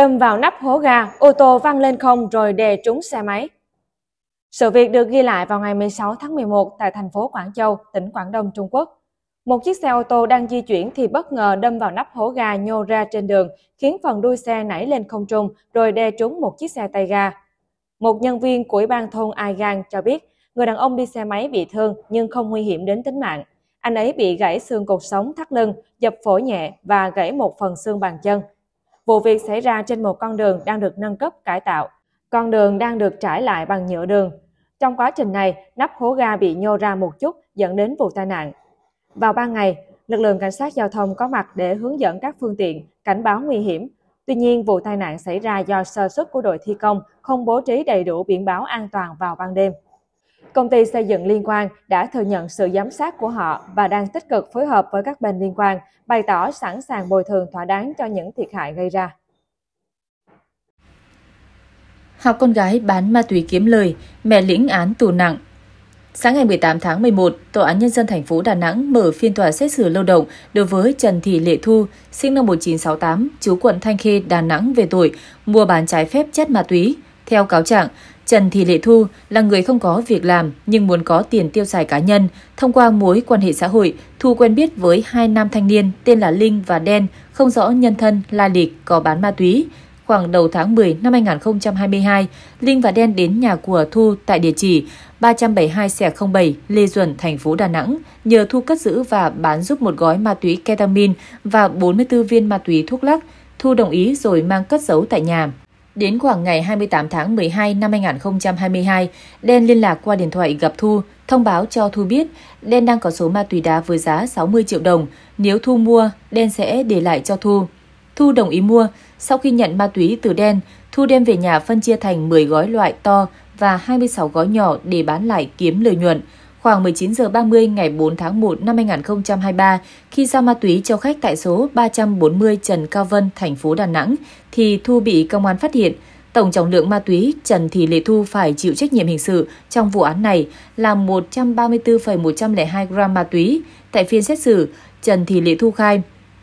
đâm vào nắp hố ga, ô tô văng lên không rồi đè trúng xe máy. Sự việc được ghi lại vào ngày 16 tháng 11 tại thành phố Quảng Châu, tỉnh Quảng Đông, Trung Quốc. Một chiếc xe ô tô đang di chuyển thì bất ngờ đâm vào nắp hố ga nhô ra trên đường, khiến phần đuôi xe nảy lên không trung rồi đè trúng một chiếc xe tay ga. Một nhân viên của Ủy ban thôn Ai Gan cho biết, người đàn ông đi xe máy bị thương nhưng không nguy hiểm đến tính mạng. Anh ấy bị gãy xương cột sống thắt lưng, dập phổi nhẹ và gãy một phần xương bàn chân. Vụ việc xảy ra trên một con đường đang được nâng cấp cải tạo. Con đường đang được trải lại bằng nhựa đường. Trong quá trình này, nắp hố ga bị nhô ra một chút dẫn đến vụ tai nạn. Vào ban ngày, lực lượng cảnh sát giao thông có mặt để hướng dẫn các phương tiện, cảnh báo nguy hiểm. Tuy nhiên, vụ tai nạn xảy ra do sơ suất của đội thi công không bố trí đầy đủ biển báo an toàn vào ban đêm. Công ty xây dựng liên quan đã thừa nhận sự giám sát của họ và đang tích cực phối hợp với các bên liên quan, bày tỏ sẵn sàng bồi thường thỏa đáng cho những thiệt hại gây ra. Học con gái bán ma túy kiếm lời, mẹ lĩnh án tù nặng. Sáng ngày 18 tháng 11, Tòa án Nhân dân thành phố Đà Nẵng mở phiên tòa xét xử lưu động đối với Trần Thị Lệ Thu, sinh năm 1968, chú quận Thanh Khê, Đà Nẵng về tội mua bán trái phép chất ma túy. Theo cáo trạng, Trần Thị Lệ Thu là người không có việc làm nhưng muốn có tiền tiêu xài cá nhân. Thông qua mối quan hệ xã hội, Thu quen biết với hai nam thanh niên tên là Linh và Đen, không rõ nhân thân, lai lịch, có bán ma túy. Khoảng đầu tháng 10 năm 2022, Linh và Đen đến nhà của Thu tại địa chỉ 372-07 Lê Duẩn, thành phố Đà Nẵng, nhờ Thu cất giữ và bán giúp một gói ma túy ketamin và 44 viên ma túy thuốc lắc. Thu đồng ý rồi mang cất giấu tại nhà. Đến khoảng ngày 28 tháng 12 năm 2022, Đen liên lạc qua điện thoại gặp Thu, thông báo cho Thu biết Đen đang có số ma túy đá với giá 60 triệu đồng. Nếu Thu mua, Đen sẽ để lại cho Thu. Thu đồng ý mua. Sau khi nhận ma túy từ Đen, Thu đem về nhà phân chia thành 10 gói loại to và 26 gói nhỏ để bán lại kiếm lợi nhuận. Khoảng 19 giờ 30 ngày 4 tháng 1 năm 2023, khi giao ma túy cho khách tại số 340 Trần Cao Vân, thành phố Đà Nẵng, thì Thu bị công an phát hiện. Tổng trọng lượng ma túy Trần Thị Lệ Thu phải chịu trách nhiệm hình sự trong vụ án này là 134,102 gram ma túy. Tại phiên xét xử, Trần Thị Lệ Thu khai,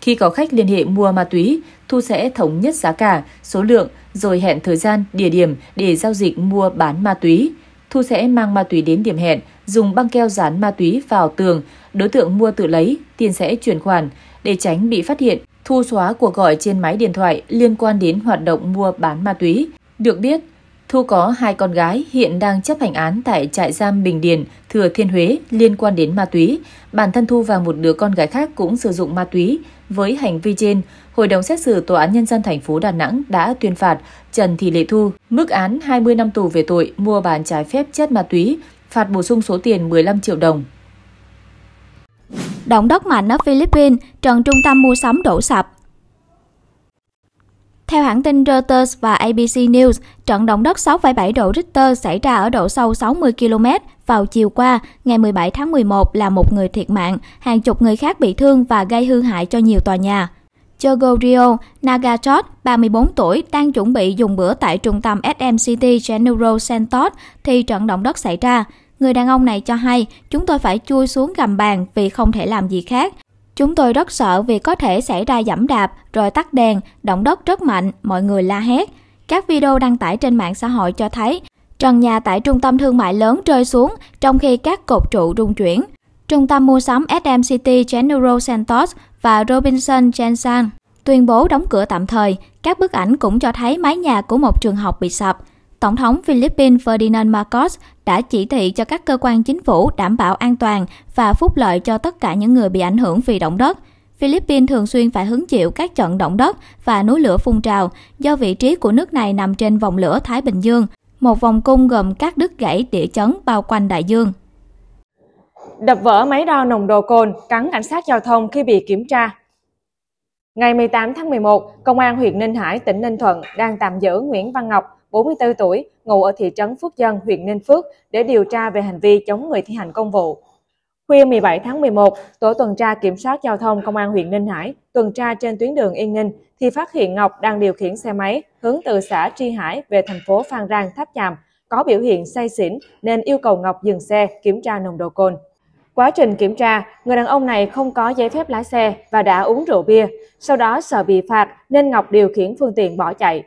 khi có khách liên hệ mua ma túy, Thu sẽ thống nhất giá cả, số lượng, rồi hẹn thời gian, địa điểm để giao dịch mua bán ma túy. Thu sẽ mang ma túy đến điểm hẹn, dùng băng keo dán ma túy vào tường, đối tượng mua tự lấy, tiền sẽ chuyển khoản để tránh bị phát hiện, thu xóa cuộc gọi trên máy điện thoại liên quan đến hoạt động mua bán ma túy. Được biết, Thu có hai con gái hiện đang chấp hành án tại trại giam Bình Điền, Thừa Thiên Huế liên quan đến ma túy. Bản thân Thu và một đứa con gái khác cũng sử dụng ma túy. Với hành vi trên, Hội đồng xét xử Tòa án Nhân dân thành phố Đà Nẵng đã tuyên phạt Trần Thị Lệ Thu mức án 20 năm tù về tội mua bán trái phép chất ma túy phạt bổ sung số tiền 15 triệu đồng. Động đất mạnh ở Philippines, trần trung tâm mua sắm đổ sập. Theo hãng tin Reuters và ABC News, trận động đất 6,7 độ Richter xảy ra ở độ sâu 60 km vào chiều qua, ngày 17 tháng 11 là một người thiệt mạng, hàng chục người khác bị thương và gây hư hại cho nhiều tòa nhà. Chogorio Nagatot, 34 tuổi, đang chuẩn bị dùng bữa tại trung tâm SMCT General Santos thì trận động đất xảy ra. Người đàn ông này cho hay, chúng tôi phải chui xuống gầm bàn vì không thể làm gì khác. Chúng tôi rất sợ vì có thể xảy ra giảm đạp, rồi tắt đèn, động đất rất mạnh, mọi người la hét. Các video đăng tải trên mạng xã hội cho thấy, trần nhà tại trung tâm thương mại lớn rơi xuống trong khi các cột trụ rung chuyển. Trung tâm mua sắm SMCT General Santos và Robinson Jensen tuyên bố đóng cửa tạm thời. Các bức ảnh cũng cho thấy mái nhà của một trường học bị sập. Tổng thống Philippines Ferdinand Marcos đã chỉ thị cho các cơ quan chính phủ đảm bảo an toàn và phúc lợi cho tất cả những người bị ảnh hưởng vì động đất. Philippines thường xuyên phải hứng chịu các trận động đất và núi lửa phun trào do vị trí của nước này nằm trên vòng lửa Thái Bình Dương, một vòng cung gồm các đứt gãy địa chấn bao quanh đại dương đập vỡ máy đo nồng độ cồn, cắn cảnh sát giao thông khi bị kiểm tra. Ngày 18 tháng 11, Công an huyện Ninh Hải, tỉnh Ninh Thuận đang tạm giữ Nguyễn Văn Ngọc, 44 tuổi, ngụ ở thị trấn Phước Dân, huyện Ninh Phước để điều tra về hành vi chống người thi hành công vụ. Khuya 17 tháng 11, tổ tuần tra kiểm soát giao thông công an huyện Ninh Hải tuần tra trên tuyến đường Yên Ninh thì phát hiện Ngọc đang điều khiển xe máy hướng từ xã Tri Hải về thành phố Phan Rang, Tháp Chàm, có biểu hiện say xỉn nên yêu cầu Ngọc dừng xe kiểm tra nồng độ cồn. Quá trình kiểm tra, người đàn ông này không có giấy phép lái xe và đã uống rượu bia. Sau đó sợ bị phạt nên Ngọc điều khiển phương tiện bỏ chạy.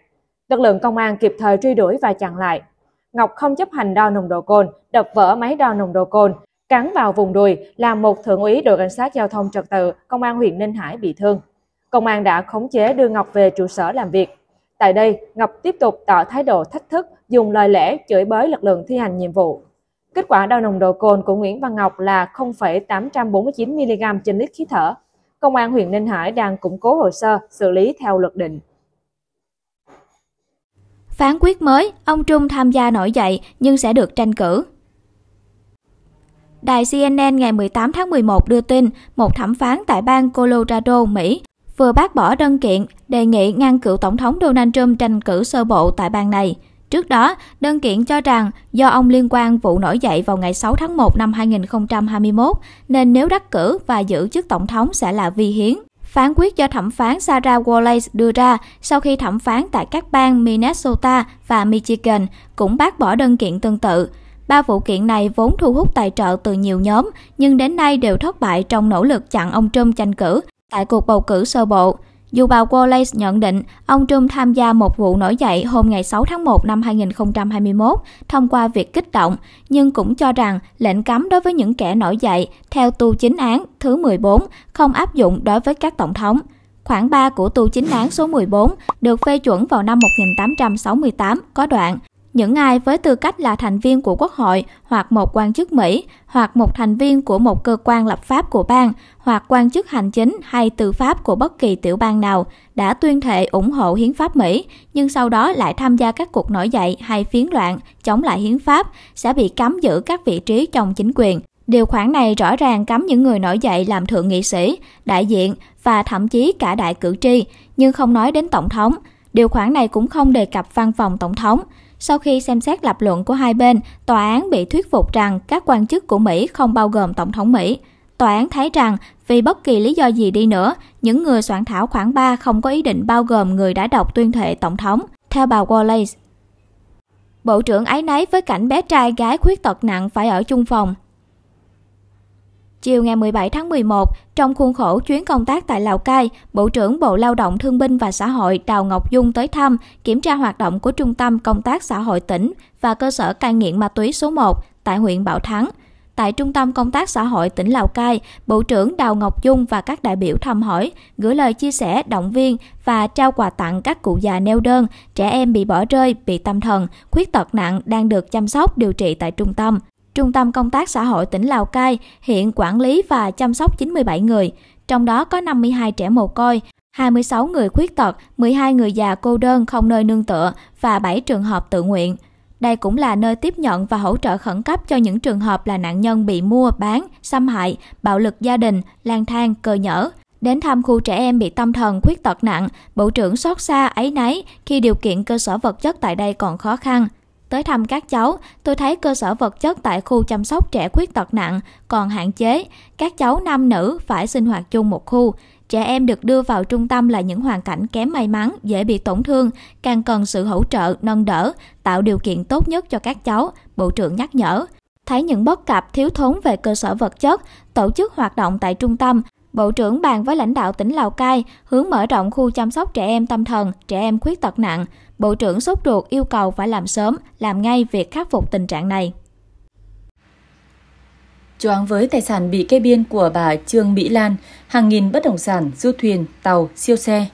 Lực lượng công an kịp thời truy đuổi và chặn lại. Ngọc không chấp hành đo nồng độ cồn, đập vỡ máy đo nồng độ cồn, cắn vào vùng đùi làm một thượng úy đội cảnh sát giao thông trật tự công an huyện Ninh Hải bị thương. Công an đã khống chế đưa Ngọc về trụ sở làm việc. Tại đây, Ngọc tiếp tục tỏ thái độ thách thức, dùng lời lẽ chửi bới lực lượng thi hành nhiệm vụ. Kết quả đo nồng độ cồn của Nguyễn Văn Ngọc là 0,849mg trên lít khí thở. Công an huyện Ninh Hải đang củng cố hồ sơ, xử lý theo luật định. Phán quyết mới, ông Trung tham gia nổi dậy nhưng sẽ được tranh cử. Đài CNN ngày 18 tháng 11 đưa tin một thẩm phán tại bang Colorado, Mỹ vừa bác bỏ đơn kiện đề nghị ngăn cựu Tổng thống Donald Trump tranh cử sơ bộ tại bang này – Trước đó, đơn kiện cho rằng do ông liên quan vụ nổi dậy vào ngày 6 tháng 1 năm 2021, nên nếu đắc cử và giữ chức tổng thống sẽ là vi hiến. Phán quyết do thẩm phán Sarah Wallace đưa ra sau khi thẩm phán tại các bang Minnesota và Michigan cũng bác bỏ đơn kiện tương tự. Ba vụ kiện này vốn thu hút tài trợ từ nhiều nhóm, nhưng đến nay đều thất bại trong nỗ lực chặn ông Trump tranh cử tại cuộc bầu cử sơ bộ. Dù bà Wallace nhận định ông Trump tham gia một vụ nổi dậy hôm ngày 6 tháng 1 năm 2021 thông qua việc kích động, nhưng cũng cho rằng lệnh cấm đối với những kẻ nổi dậy theo tu chính án thứ 14 không áp dụng đối với các tổng thống. Khoảng 3 của tu chính án số 14 được phê chuẩn vào năm 1868 có đoạn những ai với tư cách là thành viên của Quốc hội hoặc một quan chức Mỹ hoặc một thành viên của một cơ quan lập pháp của bang hoặc quan chức hành chính hay tư pháp của bất kỳ tiểu bang nào đã tuyên thệ ủng hộ hiến pháp Mỹ nhưng sau đó lại tham gia các cuộc nổi dậy hay phiến loạn chống lại hiến pháp sẽ bị cấm giữ các vị trí trong chính quyền. Điều khoản này rõ ràng cấm những người nổi dậy làm thượng nghị sĩ, đại diện và thậm chí cả đại cử tri, nhưng không nói đến tổng thống. Điều khoản này cũng không đề cập văn phòng tổng thống. Sau khi xem xét lập luận của hai bên, tòa án bị thuyết phục rằng các quan chức của Mỹ không bao gồm Tổng thống Mỹ. Tòa án thấy rằng vì bất kỳ lý do gì đi nữa, những người soạn thảo khoảng 3 không có ý định bao gồm người đã đọc tuyên thệ Tổng thống, theo bà Wallace. Bộ trưởng ái nấy với cảnh bé trai gái khuyết tật nặng phải ở chung phòng, Chiều ngày 17 tháng 11, trong khuôn khổ chuyến công tác tại Lào Cai, Bộ trưởng Bộ Lao động Thương binh và Xã hội Đào Ngọc Dung tới thăm, kiểm tra hoạt động của Trung tâm Công tác Xã hội tỉnh và cơ sở cai nghiện ma túy số 1 tại huyện Bảo Thắng. Tại Trung tâm Công tác Xã hội tỉnh Lào Cai, Bộ trưởng Đào Ngọc Dung và các đại biểu thăm hỏi, gửi lời chia sẻ, động viên và trao quà tặng các cụ già neo đơn, trẻ em bị bỏ rơi, bị tâm thần, khuyết tật nặng đang được chăm sóc điều trị tại trung tâm. Trung tâm Công tác Xã hội tỉnh Lào Cai hiện quản lý và chăm sóc 97 người, trong đó có 52 trẻ mồ côi, 26 người khuyết tật, 12 người già cô đơn không nơi nương tựa và 7 trường hợp tự nguyện. Đây cũng là nơi tiếp nhận và hỗ trợ khẩn cấp cho những trường hợp là nạn nhân bị mua, bán, xâm hại, bạo lực gia đình, lang thang, cơ nhở. Đến thăm khu trẻ em bị tâm thần khuyết tật nặng, Bộ trưởng xót xa ấy nấy khi điều kiện cơ sở vật chất tại đây còn khó khăn – Tới thăm các cháu, tôi thấy cơ sở vật chất tại khu chăm sóc trẻ khuyết tật nặng còn hạn chế. Các cháu nam nữ phải sinh hoạt chung một khu. Trẻ em được đưa vào trung tâm là những hoàn cảnh kém may mắn, dễ bị tổn thương, càng cần sự hỗ trợ, nâng đỡ, tạo điều kiện tốt nhất cho các cháu, Bộ trưởng nhắc nhở. Thấy những bất cập thiếu thốn về cơ sở vật chất, tổ chức hoạt động tại trung tâm, Bộ trưởng bàn với lãnh đạo tỉnh Lào Cai hướng mở rộng khu chăm sóc trẻ em tâm thần, trẻ em khuyết tật nặng, Bộ trưởng sốt ruột yêu cầu phải làm sớm, làm ngay việc khắc phục tình trạng này. Choáng với tài sản bị kê biên của bà Trương Mỹ Lan, hàng nghìn bất động sản, du thuyền, tàu, siêu xe.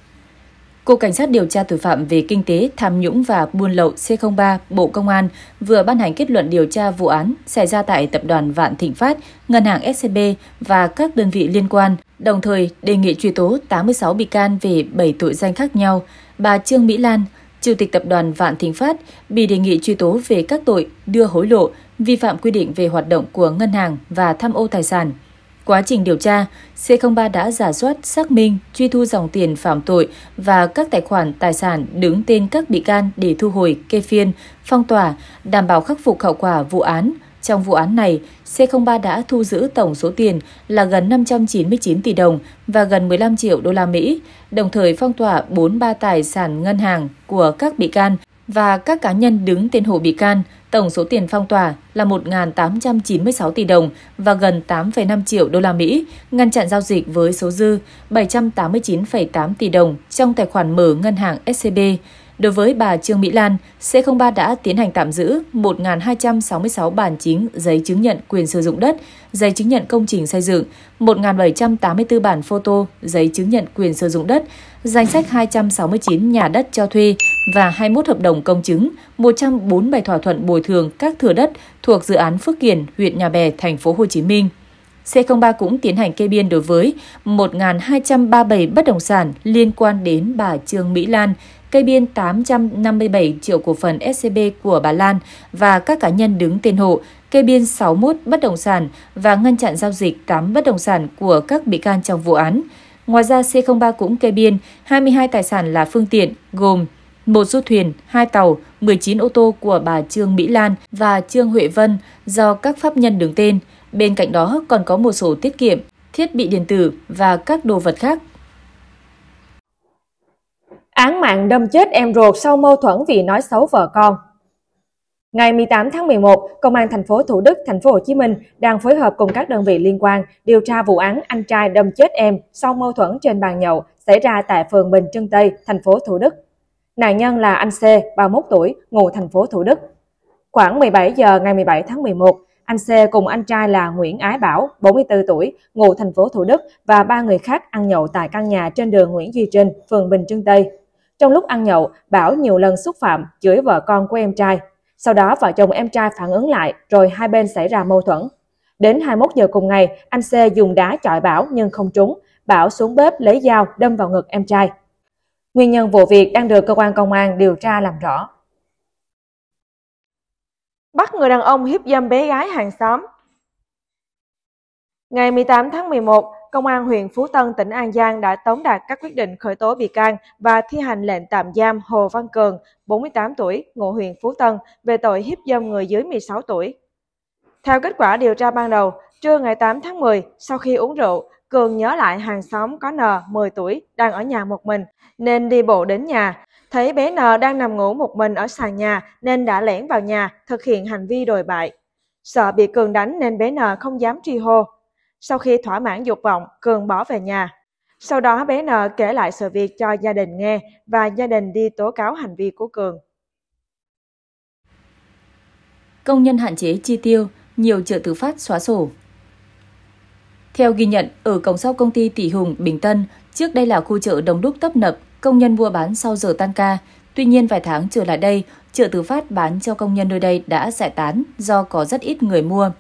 Cục Cảnh sát điều tra tội phạm về kinh tế, tham nhũng và buôn lậu C03 Bộ Công an vừa ban hành kết luận điều tra vụ án xảy ra tại Tập đoàn Vạn Thịnh Phát, Ngân hàng SCB và các đơn vị liên quan, đồng thời đề nghị truy tố 86 bị can về 7 tội danh khác nhau. Bà Trương Mỹ Lan, Chủ tịch tập đoàn Vạn Thịnh Phát bị đề nghị truy tố về các tội đưa hối lộ, vi phạm quy định về hoạt động của ngân hàng và tham ô tài sản. Quá trình điều tra, C03 đã giả soát, xác minh, truy thu dòng tiền phạm tội và các tài khoản tài sản đứng tên các bị can để thu hồi kê phiên, phong tỏa, đảm bảo khắc phục hậu quả vụ án – trong vụ án này, C03 đã thu giữ tổng số tiền là gần 599 tỷ đồng và gần 15 triệu đô la Mỹ, đồng thời phong tỏa 43 tài sản ngân hàng của các bị can và các cá nhân đứng tên hộ bị can. Tổng số tiền phong tỏa là 1.896 tỷ đồng và gần 8,5 triệu đô la Mỹ, ngăn chặn giao dịch với số dư 789,8 tỷ đồng trong tài khoản mở ngân hàng SCB. Đối với bà Trương Mỹ Lan, C03 đã tiến hành tạm giữ 1.266 bản chính giấy chứng nhận quyền sử dụng đất, giấy chứng nhận công trình xây dựng, 1.784 bản photo, giấy chứng nhận quyền sử dụng đất, danh sách 269 nhà đất cho thuê và 21 hợp đồng công chứng, 147 thỏa thuận bồi thường các thửa đất thuộc dự án Phước Kiển, huyện Nhà Bè, thành phố Hồ Chí Minh. C03 cũng tiến hành kê biên đối với 1.237 bất động sản liên quan đến bà Trương Mỹ Lan, cây biên 857 triệu cổ phần SCB của bà Lan và các cá nhân đứng tên hộ, cây biên 61 bất động sản và ngăn chặn giao dịch 8 bất động sản của các bị can trong vụ án. Ngoài ra, C03 cũng kê biên 22 tài sản là phương tiện gồm một du thuyền, hai tàu, 19 ô tô của bà Trương Mỹ Lan và Trương Huệ Vân do các pháp nhân đứng tên. Bên cạnh đó còn có một số tiết kiệm, thiết bị điện tử và các đồ vật khác Án mạng đâm chết em ruột sau mâu thuẫn vì nói xấu vợ con. Ngày 18 tháng 11, Công an thành phố Thủ Đức, thành phố Hồ Chí Minh đang phối hợp cùng các đơn vị liên quan điều tra vụ án anh trai đâm chết em sau mâu thuẫn trên bàn nhậu xảy ra tại phường Bình Trưng Tây, thành phố Thủ Đức. Nạn nhân là anh C, 31 tuổi, ngụ thành phố Thủ Đức. Khoảng 17 giờ ngày 17 tháng 11, anh C cùng anh trai là Nguyễn Ái Bảo, 44 tuổi, ngụ thành phố Thủ Đức và ba người khác ăn nhậu tại căn nhà trên đường Nguyễn Duy Trinh, phường Bình Trưng Tây, trong lúc ăn nhậu, Bảo nhiều lần xúc phạm, chửi vợ con của em trai. Sau đó vợ chồng em trai phản ứng lại, rồi hai bên xảy ra mâu thuẫn. Đến 21 giờ cùng ngày, anh C dùng đá chọi Bảo nhưng không trúng. Bảo xuống bếp lấy dao đâm vào ngực em trai. Nguyên nhân vụ việc đang được cơ quan công an điều tra làm rõ. Bắt người đàn ông hiếp dâm bé gái hàng xóm Ngày 18 tháng 11, Công an huyện Phú Tân, tỉnh An Giang đã tống đạt các quyết định khởi tố bị can và thi hành lệnh tạm giam Hồ Văn Cường, 48 tuổi, ngụ huyện Phú Tân, về tội hiếp dâm người dưới 16 tuổi. Theo kết quả điều tra ban đầu, trưa ngày 8 tháng 10, sau khi uống rượu, Cường nhớ lại hàng xóm có N, 10 tuổi, đang ở nhà một mình, nên đi bộ đến nhà. Thấy bé N đang nằm ngủ một mình ở sàn nhà nên đã lẻn vào nhà, thực hiện hành vi đồi bại. Sợ bị Cường đánh nên bé N không dám tri hô, sau khi thỏa mãn dục vọng, Cường bỏ về nhà. Sau đó bé N kể lại sự việc cho gia đình nghe và gia đình đi tố cáo hành vi của Cường. Công nhân hạn chế chi tiêu, nhiều chợ tự phát xóa sổ. Theo ghi nhận, ở cổng sau công ty Tỷ Hùng, Bình Tân, trước đây là khu chợ đông đúc tấp nập, công nhân mua bán sau giờ tan ca. Tuy nhiên vài tháng trở lại đây, chợ tự phát bán cho công nhân nơi đây đã giải tán do có rất ít người mua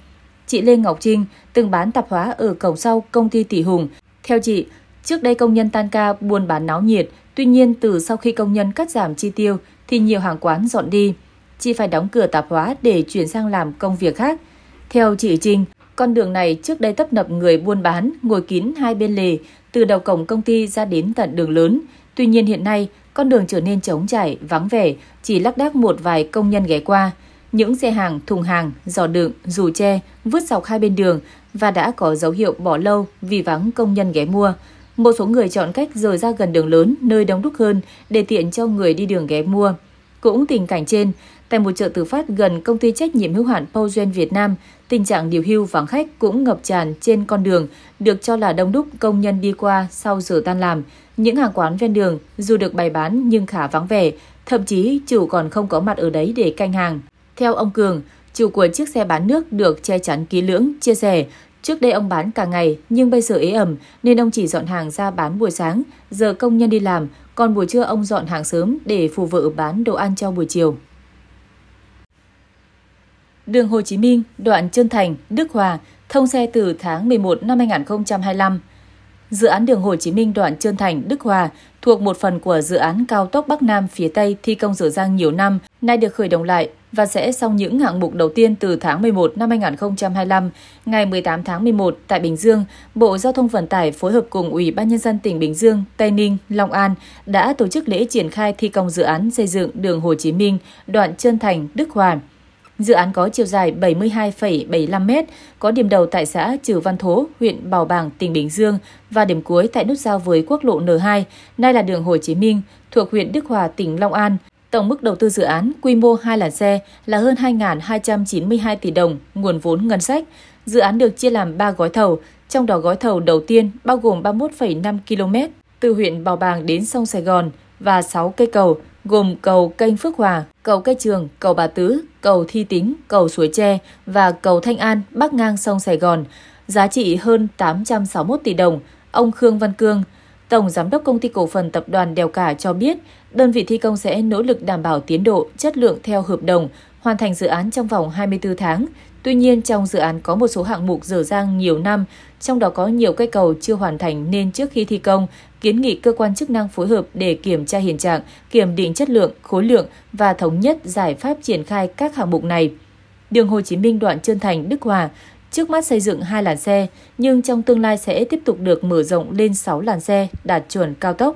chị Lê Ngọc Trinh từng bán tạp hóa ở cổng sau công ty Tỷ Hùng. Theo chị, trước đây công nhân tan ca buôn bán náo nhiệt, tuy nhiên từ sau khi công nhân cắt giảm chi tiêu thì nhiều hàng quán dọn đi. Chị phải đóng cửa tạp hóa để chuyển sang làm công việc khác. Theo chị Trinh, con đường này trước đây tấp nập người buôn bán, ngồi kín hai bên lề, từ đầu cổng công ty ra đến tận đường lớn. Tuy nhiên hiện nay, con đường trở nên trống trải, vắng vẻ, chỉ lác đác một vài công nhân ghé qua. Những xe hàng, thùng hàng, giò đựng, dù tre vứt dọc hai bên đường và đã có dấu hiệu bỏ lâu vì vắng công nhân ghé mua. Một số người chọn cách rời ra gần đường lớn nơi đông đúc hơn để tiện cho người đi đường ghé mua. Cũng tình cảnh trên, tại một chợ tự phát gần công ty trách nhiệm hữu hạn Pozen Việt Nam, tình trạng điều hưu vắng khách cũng ngập tràn trên con đường, được cho là đông đúc công nhân đi qua sau giờ tan làm. Những hàng quán ven đường dù được bày bán nhưng khá vắng vẻ, thậm chí chủ còn không có mặt ở đấy để canh hàng. Theo ông Cường, chủ của chiếc xe bán nước được che chắn kỹ lưỡng, chia sẻ, trước đây ông bán cả ngày nhưng bây giờ ế ẩm nên ông chỉ dọn hàng ra bán buổi sáng, giờ công nhân đi làm, còn buổi trưa ông dọn hàng sớm để phù vợ bán đồ ăn cho buổi chiều. Đường Hồ Chí Minh, đoạn Trơn Thành, Đức Hòa, thông xe từ tháng 11 năm 2025. Dự án đường Hồ Chí Minh đoạn Trơn Thành Đức Hòa thuộc một phần của dự án cao tốc Bắc Nam phía Tây thi công dở dang nhiều năm, nay được khởi động lại và sẽ xong những hạng mục đầu tiên từ tháng 11 năm 2025. Ngày 18 tháng 11 tại Bình Dương, Bộ Giao thông Vận tải phối hợp cùng Ủy ban nhân dân tỉnh Bình Dương, Tây Ninh, Long An đã tổ chức lễ triển khai thi công dự án xây dựng đường Hồ Chí Minh, đoạn Trơn Thành, Đức Hòa. Dự án có chiều dài 72,75 m, có điểm đầu tại xã Trừ Văn Thố, huyện Bảo Bàng, tỉnh Bình Dương và điểm cuối tại nút giao với quốc lộ N2, nay là đường Hồ Chí Minh, thuộc huyện Đức Hòa, tỉnh Long An. Tổng mức đầu tư dự án quy mô 2 làn xe là hơn 2.292 tỷ đồng nguồn vốn ngân sách. Dự án được chia làm 3 gói thầu, trong đó gói thầu đầu tiên bao gồm 31,5 km từ huyện Bào Bàng đến sông Sài Gòn và 6 cây cầu gồm cầu kênh Phước Hòa, cầu Cây Trường, cầu Bà Tứ, cầu Thi Tính, cầu Suối Tre và cầu Thanh An bắc ngang sông Sài Gòn, giá trị hơn 861 tỷ đồng. Ông Khương Văn Cương, Tổng Giám đốc Công ty Cổ phần Tập đoàn Đèo Cả cho biết Đơn vị thi công sẽ nỗ lực đảm bảo tiến độ, chất lượng theo hợp đồng, hoàn thành dự án trong vòng 24 tháng. Tuy nhiên, trong dự án có một số hạng mục dở dang nhiều năm, trong đó có nhiều cây cầu chưa hoàn thành nên trước khi thi công, kiến nghị cơ quan chức năng phối hợp để kiểm tra hiện trạng, kiểm định chất lượng, khối lượng và thống nhất giải pháp triển khai các hạng mục này. Đường Hồ Chí Minh đoạn Trơn Thành Đức Hòa trước mắt xây dựng hai làn xe, nhưng trong tương lai sẽ tiếp tục được mở rộng lên 6 làn xe đạt chuẩn cao tốc.